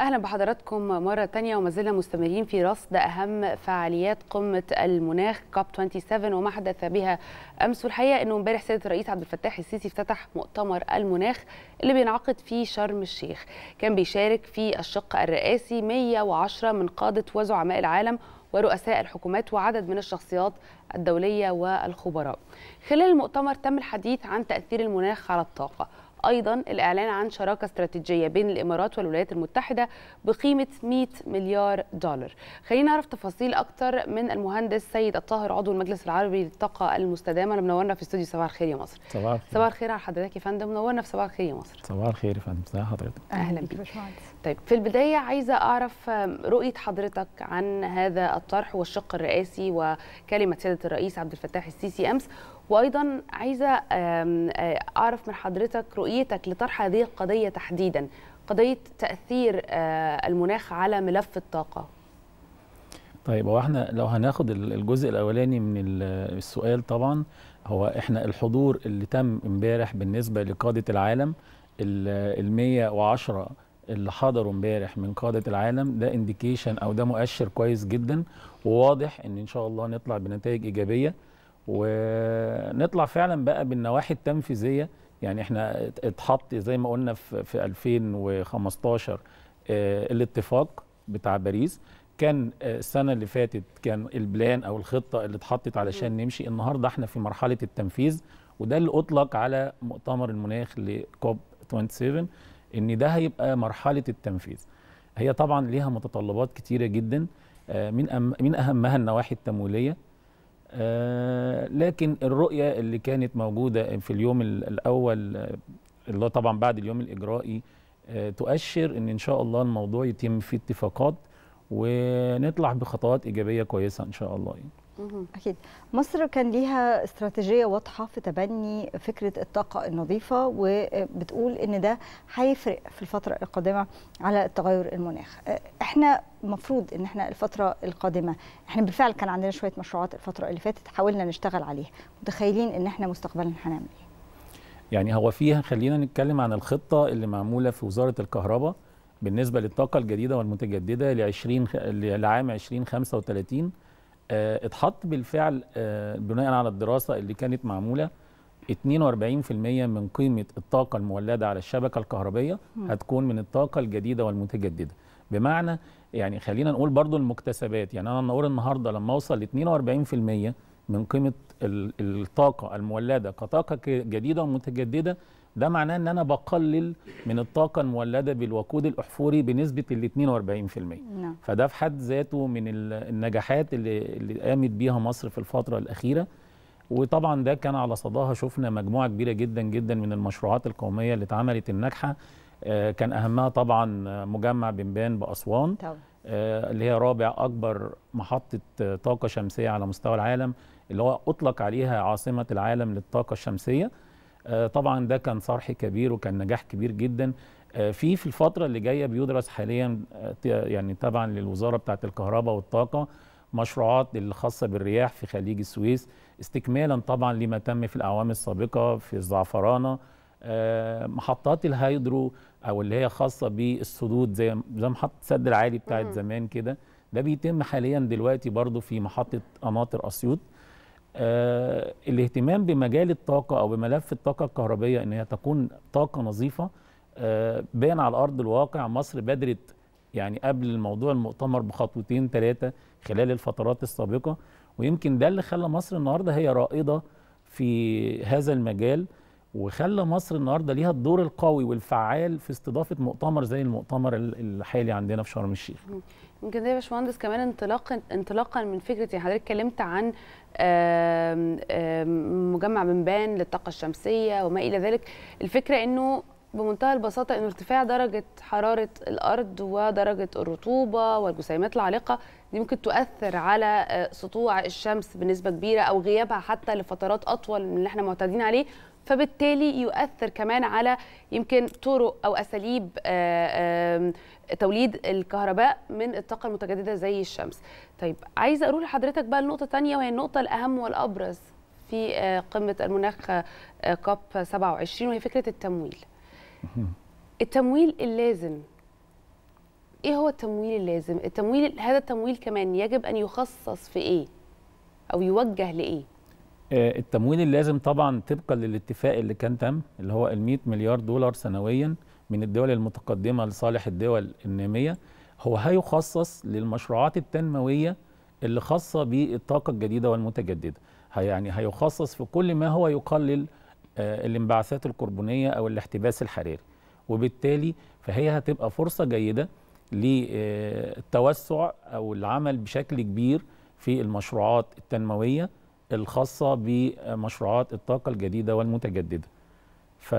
اهلا بحضراتكم مره تانية وما زلنا مستمرين في رصد اهم فعاليات قمه المناخ كاب 27 وما حدث بها امس والحقيقه انه امبارح سيده الرئيس عبد الفتاح السيسي افتتح مؤتمر المناخ اللي بينعقد في شرم الشيخ كان بيشارك في الشق الرئاسي 110 من قاده وزعماء العالم ورؤساء الحكومات وعدد من الشخصيات الدوليه والخبراء خلال المؤتمر تم الحديث عن تاثير المناخ على الطاقه أيضا الإعلان عن شراكة استراتيجية بين الإمارات والولايات المتحدة بقيمة 100 مليار دولار خلينا نعرف تفاصيل أكتر من المهندس سيد الطاهر عضو المجلس العربي للطاقة المستدامة اللي منورنا في استوديو صباح الخير يا مصر صباح الخير صباح الخير على حضرتك يا فندم منورنا في صباح الخير يا مصر صباح الخير يا فندم ازي حضرتك أهلا بك طيب في البداية عايزة أعرف رؤية حضرتك عن هذا الطرح والشق الرئاسي وكلمة سيادة الرئيس عبد الفتاح السيسي أمس وايضا عايزه اعرف من حضرتك رؤيتك لطرح هذه القضيه تحديدا قضيه تاثير المناخ على ملف الطاقه طيب هو احنا لو هناخد الجزء الاولاني من السؤال طبعا هو احنا الحضور اللي تم امبارح بالنسبه لقاده العالم ال 110 اللي حضروا امبارح من قاده العالم ده انديكيشن او ده مؤشر كويس جدا وواضح ان ان شاء الله نطلع بنتائج ايجابيه ونطلع فعلا بقى بالنواحي التنفيذيه يعني احنا اتحط زي ما قلنا في, في 2015 آه، الاتفاق بتاع باريس كان آه، السنه اللي فاتت كان البلان او الخطه اللي اتحطت علشان نمشي النهارده احنا في مرحله التنفيذ وده اللي اطلق على مؤتمر المناخ لكوب 27 ان ده هيبقى مرحله التنفيذ هي طبعا ليها متطلبات كتيره جدا آه، من من اهمها النواحي التمويليه آه، لكن الرؤية اللي كانت موجودة في اليوم الأول آه، اللي طبعا بعد اليوم الإجرائي آه، تؤشر أن إن شاء الله الموضوع يتم فيه اتفاقات ونطلع بخطوات إيجابية كويسة إن شاء الله يعني. اكيد مصر كان ليها استراتيجيه واضحه في تبني فكره الطاقه النظيفه وبتقول ان ده هيفرق في الفتره القادمه على التغير المناخ احنا المفروض ان احنا الفتره القادمه احنا بالفعل كان عندنا شويه مشروعات الفتره اللي فاتت حاولنا نشتغل عليها متخيلين ان احنا مستقبلا هنعمل ايه يعني هو فيها خلينا نتكلم عن الخطه اللي معموله في وزاره الكهرباء بالنسبه للطاقه الجديده والمتجدده لعشرين لعام 2035 آه، اتحط بالفعل آه، بناء على الدراسة اللي كانت معمولة 42% من قيمة الطاقة المولدة على الشبكة الكهربية هتكون من الطاقة الجديدة والمتجددة بمعنى يعني خلينا نقول برضو المكتسبات يعني أنا نقول النهاردة لما أوصل ل 42% من قيمة الطاقة المولدة كطاقة جديدة ومتجددة ده معناه ان انا بقلل من الطاقه المولده بالوقود الاحفوري بنسبه ال 42% نعم. فده في حد ذاته من النجاحات اللي, اللي قامت بيها مصر في الفتره الاخيره وطبعا ده كان على صداها شفنا مجموعه كبيره جدا جدا من المشروعات القوميه اللي اتعملت الناجحه آه، كان اهمها طبعا مجمع بنبان باسوان طبعا. آه، اللي هي رابع اكبر محطه طاقه شمسيه على مستوى العالم اللي هو اطلق عليها عاصمه العالم للطاقه الشمسيه آه، طبعا ده كان صرح كبير وكان نجاح كبير جدا آه، في في الفتره اللي جايه بيدرس حاليا آه، يعني تبعا للوزاره بتاعه الكهرباء والطاقه مشروعات الخاصه بالرياح في خليج السويس استكمالا طبعا لما تم في الاعوام السابقه في الزعفرانه محطات الهيدرو او اللي هي خاصه بالسدود زي زي محطه سد العالي بتاعت زمان كده ده بيتم حاليا دلوقتي برضو في محطه قناطر اسيوط آه الاهتمام بمجال الطاقه او بملف الطاقه الكهربيه ان هي تكون طاقه نظيفه آه بين على ارض الواقع مصر بدرت يعني قبل موضوع المؤتمر بخطوتين ثلاثه خلال الفترات السابقه ويمكن ده اللي خلى مصر النهارده هي رائده في هذا المجال وخلى مصر النهارده ليها الدور القوي والفعال في استضافه مؤتمر زي المؤتمر الحالي عندنا في شرم الشيخ. يمكن ده يا باشمهندس كمان انطلاقا انطلاقا من فكره يعني حضرتك اتكلمت عن مجمع بنبان للطاقه الشمسيه وما الى ذلك، الفكره انه بمنتهى البساطه انه ارتفاع درجه حراره الارض ودرجه الرطوبه والجسيمات العالقه دي ممكن تؤثر على آه، سطوع الشمس بنسبه كبيره او غيابها حتى لفترات اطول من اللي احنا معتادين عليه فبالتالي يؤثر كمان على يمكن طرق او اساليب آه، توليد الكهرباء من الطاقه المتجدده زي الشمس طيب عايزه اقول لحضرتك بقى لنقطه ثانيه وهي النقطه الاهم والابرز في آه، قمه المناخ كوب 27 وهي فكره التمويل التمويل اللازم ايه هو التمويل اللازم التمويل هذا التمويل كمان يجب ان يخصص في ايه او يوجه لايه آه، التمويل اللازم طبعا طبقا للاتفاق اللي كان تم اللي هو ال 100 مليار دولار سنويا من الدول المتقدمه لصالح الدول الناميه هو هيخصص للمشروعات التنمويه اللي خاصه بالطاقه الجديده والمتجدده يعني هيخصص في كل ما هو يقلل آه، الانبعاثات الكربونيه او الاحتباس الحراري وبالتالي فهي هتبقى فرصه جيده للتوسع أو العمل بشكل كبير في المشروعات التنموية الخاصة بمشروعات الطاقة الجديدة والمتجددة ف...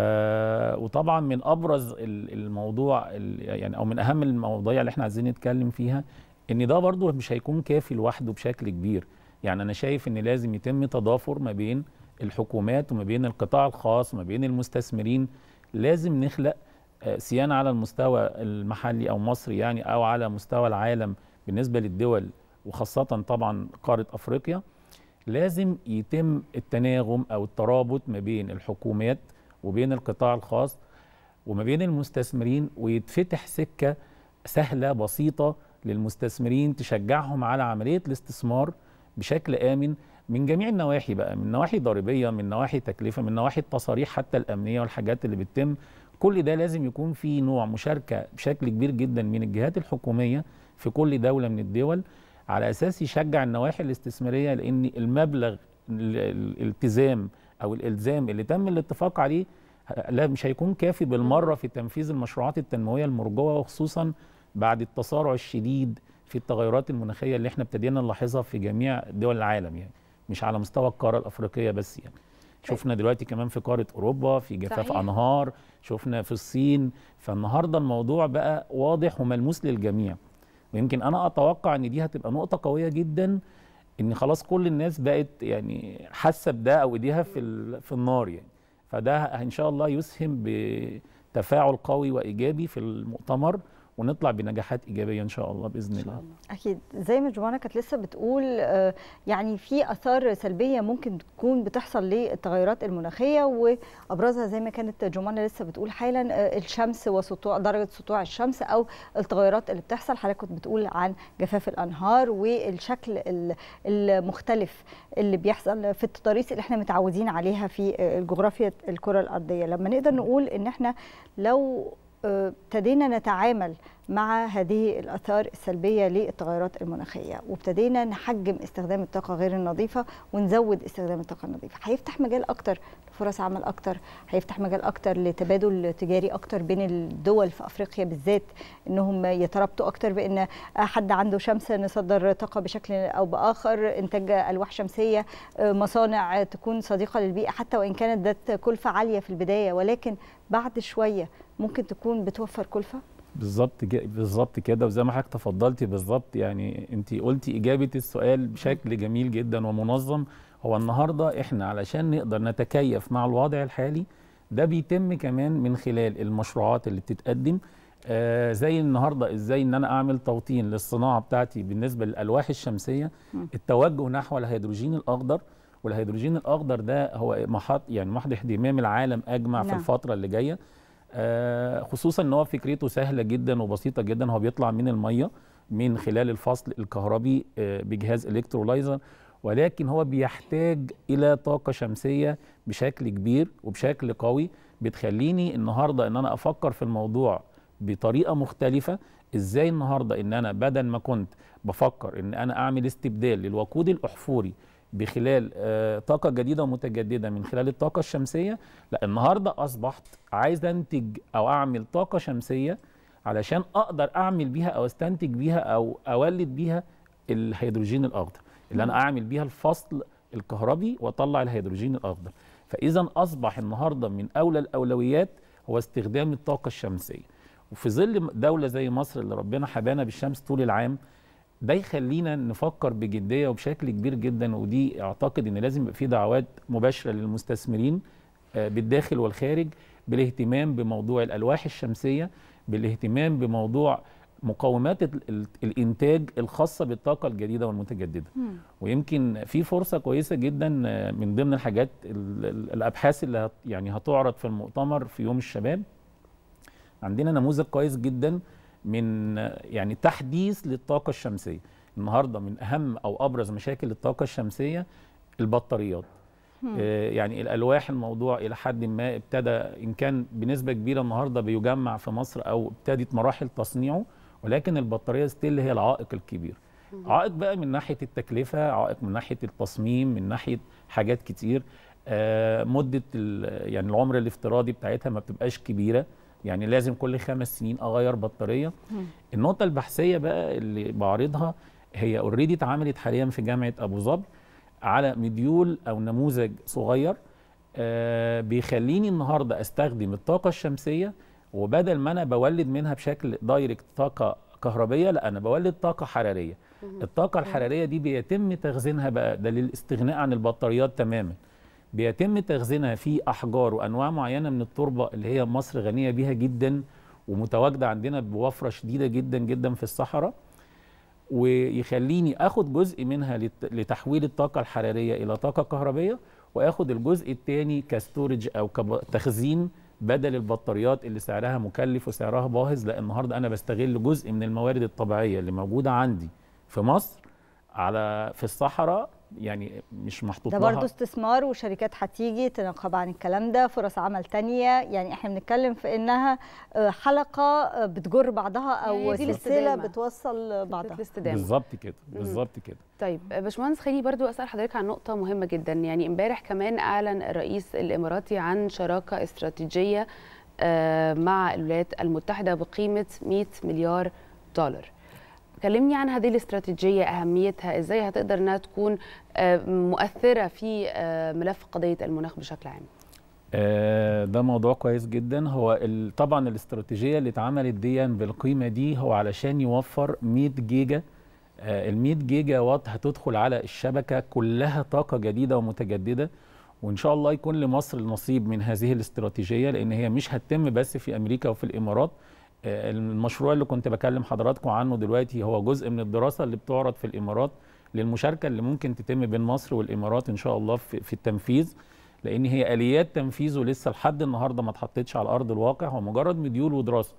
وطبعا من أبرز الموضوع يعني أو من أهم المواضيع اللي احنا عايزين نتكلم فيها ان ده برضه مش هيكون كافي لوحده بشكل كبير يعني انا شايف ان لازم يتم تضافر ما بين الحكومات وما بين القطاع الخاص وما بين المستثمرين لازم نخلق آه، صيانه على المستوى المحلي او مصري يعني او على مستوى العالم بالنسبه للدول وخاصه طبعا قاره افريقيا لازم يتم التناغم او الترابط ما بين الحكومات وبين القطاع الخاص وما بين المستثمرين ويتفتح سكه سهله بسيطه للمستثمرين تشجعهم على عمليه الاستثمار بشكل امن من جميع النواحي بقى من نواحي ضريبيه من نواحي تكلفه من نواحي التصاريح حتى الامنيه والحاجات اللي بتتم كل ده لازم يكون في نوع مشاركه بشكل كبير جدا من الجهات الحكوميه في كل دوله من الدول على اساس يشجع النواحي الاستثماريه لان المبلغ الالتزام او الالزام اللي تم الاتفاق عليه لا مش هيكون كافي بالمره في تنفيذ المشروعات التنمويه المرجوه وخصوصا بعد التسارع الشديد في التغيرات المناخيه اللي احنا ابتدينا نلاحظها في جميع دول العالم يعني مش على مستوى القاره الافريقيه بس يعني شفنا دلوقتي كمان في قاره اوروبا في جفاف صحيح. انهار شفنا في الصين فالنهارده الموضوع بقى واضح وملموس للجميع ويمكن انا اتوقع ان دي هتبقى نقطه قويه جدا ان خلاص كل الناس بقت يعني حاسه بده او ايديها في في النار يعني فده ان شاء الله يسهم بتفاعل قوي وايجابي في المؤتمر ونطلع بنجاحات ايجابيه ان شاء الله باذن إن شاء الله. الله اكيد زي ما جوانا كانت لسه بتقول آه، يعني في اثار سلبيه ممكن تكون بتحصل للتغيرات المناخيه وابرزها زي ما كانت جوانا لسه بتقول حالا آه، الشمس وسطوع درجه سطوع الشمس او التغيرات اللي بتحصل حضرتك كنت بتقول عن جفاف الانهار والشكل المختلف اللي بيحصل في التضاريس اللي احنا متعودين عليها في آه، جغرافيا الكره الارضيه لما نقدر نقول ان احنا لو أه، ابتدينا نتعامل مع هذه الاثار السلبيه للتغيرات المناخيه وابتدينا نحجم استخدام الطاقه غير النظيفه ونزود استخدام الطاقه النظيفه هيفتح مجال اكتر لفرص عمل اكتر هيفتح مجال اكتر لتبادل تجاري اكتر بين الدول في افريقيا بالذات انهم يترابطوا اكتر بان حد عنده شمس نصدر طاقه بشكل او باخر انتاج الواح شمسيه مصانع تكون صديقه للبيئه حتى وان كانت ذات كلفه عاليه في البدايه ولكن بعد شويه ممكن تكون بتوفر كلفه بالظبط بالظبط كده وزي ما حضرتك تفضلتي بالظبط يعني انت قلتي اجابه السؤال بشكل جميل جدا ومنظم هو النهارده احنا علشان نقدر نتكيف مع الوضع الحالي ده بيتم كمان من خلال المشروعات اللي بتتقدم آه زي النهارده ازاي ان انا اعمل توطين للصناعه بتاعتي بالنسبه للالواح الشمسيه التوجه نحو الهيدروجين الاخضر والهيدروجين الاخضر ده هو محط يعني محض اهتمام العالم اجمع نعم. في الفتره اللي جايه آه، خصوصا ان هو فكرته سهله جدا وبسيطه جدا هو بيطلع من الميه من خلال الفصل الكهربي آه، بجهاز الكترولايزر ولكن هو بيحتاج الى طاقه شمسيه بشكل كبير وبشكل قوي بتخليني النهارده ان انا افكر في الموضوع بطريقه مختلفه ازاي النهارده ان انا بدل ما كنت بفكر ان انا اعمل استبدال للوقود الاحفوري بخلال آه، طاقه جديده ومتجدده من خلال الطاقه الشمسيه لا النهارده اصبحت عايز انتج او اعمل طاقه شمسيه علشان اقدر اعمل بيها او استنتج بيها او اولد بيها الهيدروجين الاخضر اللي انا اعمل بيها الفصل الكهربي واطلع الهيدروجين الاخضر فاذا اصبح النهارده من اولى الاولويات هو استخدام الطاقه الشمسيه وفي ظل دوله زي مصر اللي ربنا حبانا بالشمس طول العام ده يخلينا نفكر بجديه وبشكل كبير جدا ودي اعتقد ان لازم يبقى في دعوات مباشره للمستثمرين آه، بالداخل والخارج بالاهتمام بموضوع الالواح الشمسيه بالاهتمام بموضوع مقومات الانتاج الخاصه بالطاقه الجديده والمتجدده ويمكن في فرصه كويسه جدا آه، من ضمن الحاجات الابحاث اللي يعني هتعرض في المؤتمر في يوم الشباب عندنا نموذج كويس جدا من يعني تحديث للطاقة الشمسية النهاردة من أهم أو أبرز مشاكل الطاقة الشمسية البطاريات آه، يعني الالواح الموضوع الى حد ما ابتدى ان كان بنسبه كبيره النهارده بيجمع في مصر او ابتدت مراحل تصنيعه ولكن البطاريه ستيل هي العائق الكبير عائق بقى من ناحيه التكلفه عائق من ناحيه التصميم من ناحيه حاجات كتير آه مده يعني العمر الافتراضي بتاعتها ما بتبقاش كبيره يعني لازم كل خمس سنين اغير بطاريه النقطه البحثيه بقى اللي بعرضها هي اوريدي اتعملت حاليا في جامعه ابو ظبي على مديول او نموذج صغير آه بيخليني النهارده استخدم الطاقه الشمسيه وبدل ما انا بولد منها بشكل دايركت طاقه كهربيه لا انا بولد طاقه حراريه الطاقه الحراريه دي بيتم تخزينها بقى ده للاستغناء عن البطاريات تماما بيتم تخزينها في احجار وانواع معينه من التربه اللي هي مصر غنيه بيها جدا ومتواجده عندنا بوفره شديده جدا جدا في الصحراء ويخليني اخد جزء منها لتحويل الطاقه الحراريه الى طاقه كهربيه واخد الجزء الثاني كستورج او كتخزين بدل البطاريات اللي سعرها مكلف وسعرها باهظ لا النهارده انا بستغل جزء من الموارد الطبيعيه اللي موجوده عندي في مصر على في الصحراء يعني مش محطوط ده برضه استثمار وشركات هتيجي تنقب عن الكلام ده فرص عمل تانية يعني احنا بنتكلم في انها آه، حلقه آه، بتجر بعضها او يعني سلسله بتوصل بعضها بالظبط كده بالظبط كده طيب آه، باشمهندس خليني برضو اسال حضرتك عن نقطه مهمه جدا يعني امبارح كمان اعلن الرئيس الاماراتي عن شراكه استراتيجيه مع الولايات المتحده بقيمه 100 مليار دولار كلمني عن هذه الاستراتيجية أهميتها إزاي هتقدر أنها تكون آه، مؤثرة في آه، ملف قضية المناخ بشكل عام آه، ده موضوع كويس جدا هو طبعا الاستراتيجية اللي اتعملت دي بالقيمة دي هو علشان يوفر 100 جيجا ال 100 جيجا وات هتدخل على الشبكة كلها طاقة جديدة ومتجددة وان شاء الله يكون لمصر نصيب من هذه الاستراتيجيه لان هي مش هتتم بس في امريكا وفي الامارات المشروع اللي كنت بكلم حضراتكم عنه دلوقتي هو جزء من الدراسه اللي بتعرض في الامارات للمشاركه اللي ممكن تتم بين مصر والامارات ان شاء الله في, التنفيذ لان هي اليات تنفيذه لسه لحد النهارده ما اتحطتش على ارض الواقع هو مجرد مديول ودراسه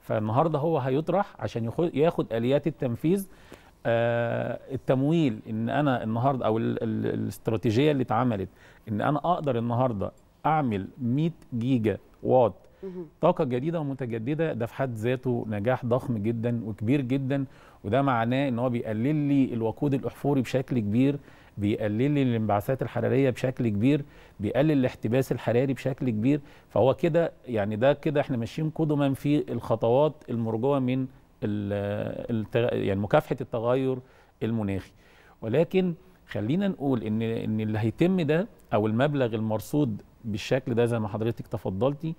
فالنهارده هو هيطرح عشان ياخد اليات التنفيذ آه التمويل ان انا النهارده او الاستراتيجيه اللي اتعملت ان انا اقدر النهارده اعمل 100 جيجا وات طاقه جديده ومتجدده ده في حد ذاته نجاح ضخم جدا وكبير جدا وده معناه ان هو بيقلل لي الوقود الاحفوري بشكل كبير بيقلل لي الانبعاثات الحراريه بشكل كبير بيقلل الاحتباس الحراري بشكل كبير فهو كده يعني ده كده احنا ماشيين قدما في الخطوات المرجوه من يعني مكافحه التغير المناخي ولكن خلينا نقول ان ان اللي هيتم ده او المبلغ المرصود بالشكل ده زي ما حضرتك تفضلتي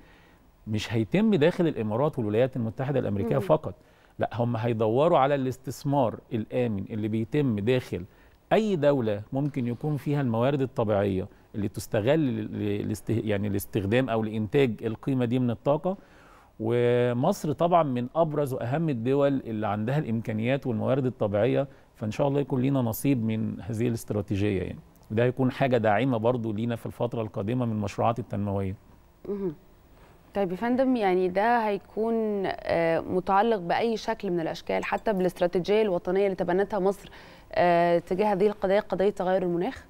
مش هيتم داخل الامارات والولايات المتحده الامريكيه مم. فقط لا هم هيدوروا على الاستثمار الامن اللي بيتم داخل اي دوله ممكن يكون فيها الموارد الطبيعيه اللي تستغل يعني لاستخدام او لانتاج القيمه دي من الطاقه ومصر طبعا من ابرز واهم الدول اللي عندها الامكانيات والموارد الطبيعيه فان شاء الله يكون لينا نصيب من هذه الاستراتيجيه يعني وده هيكون حاجه داعمه برضو لينا في الفتره القادمه من المشروعات التنمويه طيب يا فندم يعني ده هيكون آه، متعلق باي شكل من الاشكال حتى بالاستراتيجيه الوطنيه اللي تبنتها مصر آه، تجاه هذه القضيه قضيه تغير المناخ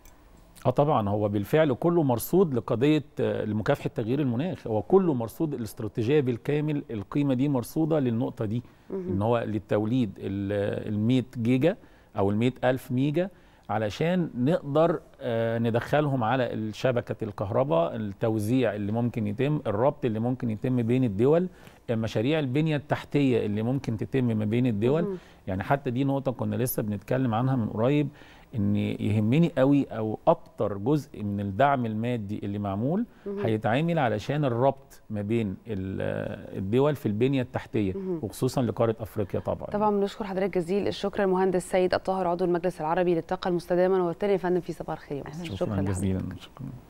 اه طبعا هو بالفعل كله مرصود لقضيه آه، لمكافحه تغيير المناخ هو كله مرصود الاستراتيجيه بالكامل القيمه دي مرصوده للنقطه دي ان هو للتوليد ال 100 جيجا او ال 100000 ميجا علشان نقدر آه، ندخلهم على شبكة الكهرباء التوزيع اللي ممكن يتم الربط اللي ممكن يتم بين الدول مشاريع البنية التحتية اللي ممكن تتم ما بين الدول يعني حتى دي نقطة كنا لسه بنتكلم عنها من قريب ان يهمني قوي او اكتر جزء من الدعم المادي اللي معمول هيتعمل علشان الربط ما بين الدول في البنيه التحتيه وخصوصا لقاره افريقيا طبعا طبعا بنشكر حضرتك جزيل الشكر المهندس سيد الطاهر عضو المجلس العربي للطاقه المستدامه وبالتالي يا فندم في صباح الخير شكرا, شكرا جزيلا شكرا